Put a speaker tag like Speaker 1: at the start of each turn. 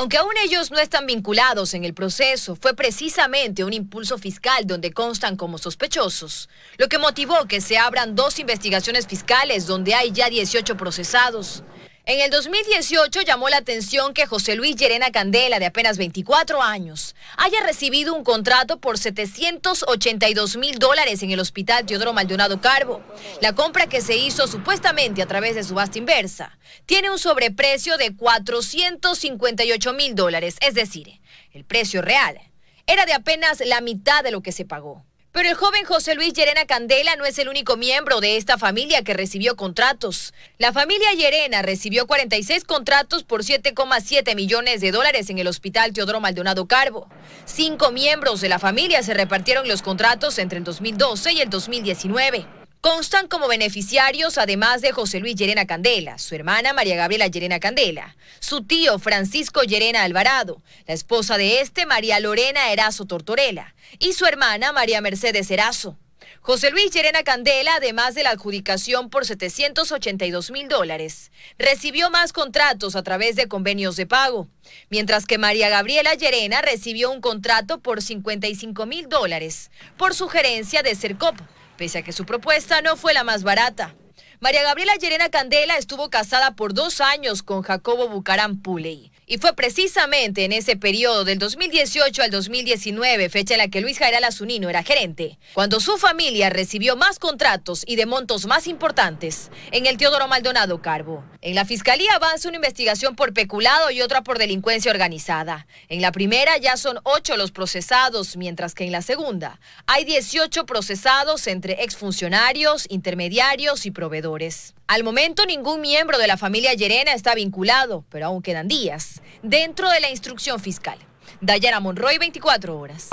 Speaker 1: Aunque aún ellos no están vinculados en el proceso, fue precisamente un impulso fiscal donde constan como sospechosos, lo que motivó que se abran dos investigaciones fiscales donde hay ya 18 procesados. En el 2018 llamó la atención que José Luis Llerena Candela, de apenas 24 años, haya recibido un contrato por 782 mil dólares en el Hospital Teodoro Maldonado Carbo. La compra que se hizo supuestamente a través de subasta inversa tiene un sobreprecio de 458 mil dólares, es decir, el precio real era de apenas la mitad de lo que se pagó. Pero el joven José Luis Llerena Candela no es el único miembro de esta familia que recibió contratos. La familia Llerena recibió 46 contratos por 7,7 millones de dólares en el Hospital Teodoro Maldonado Carbo. Cinco miembros de la familia se repartieron los contratos entre el 2012 y el 2019. Constan como beneficiarios además de José Luis Llerena Candela, su hermana María Gabriela Llerena Candela, su tío Francisco Llerena Alvarado, la esposa de este María Lorena Erazo Tortorela y su hermana María Mercedes Erazo. José Luis Llerena Candela, además de la adjudicación por 782 mil dólares, recibió más contratos a través de convenios de pago, mientras que María Gabriela Llerena recibió un contrato por 55 mil dólares por sugerencia de CERCOP, pese a que su propuesta no fue la más barata. María Gabriela Llerena Candela estuvo casada por dos años con Jacobo Bucarán Puley. Y fue precisamente en ese periodo del 2018 al 2019, fecha en la que Luis Jairal Azunino era gerente, cuando su familia recibió más contratos y de montos más importantes en el Teodoro Maldonado Carbo. En la Fiscalía avanza una investigación por peculado y otra por delincuencia organizada. En la primera ya son ocho los procesados, mientras que en la segunda hay 18 procesados entre exfuncionarios, intermediarios y proveedores. Al momento ningún miembro de la familia Llerena está vinculado, pero aún quedan días dentro de la instrucción fiscal. Dayana Monroy, 24 horas.